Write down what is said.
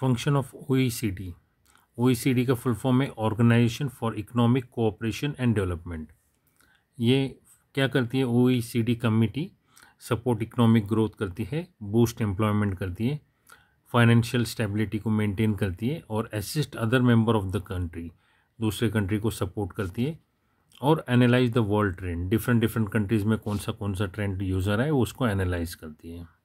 function of OECD OECD का full form है organisation for economic cooperation and development ये क्या करती है OECD committee support economic growth करती है बूस्ट एम्प्लॉयमेंट करती है फाइनेंशियल स्टेबिलिटी को मेंटेन करती है और assist other member of the country दूसरे कंट्री को सपोर्ट करती है और analyse the world trend different different countries में कौन सा कौन सा ट्रेंड यूज़र है उसको एनालाइज करती है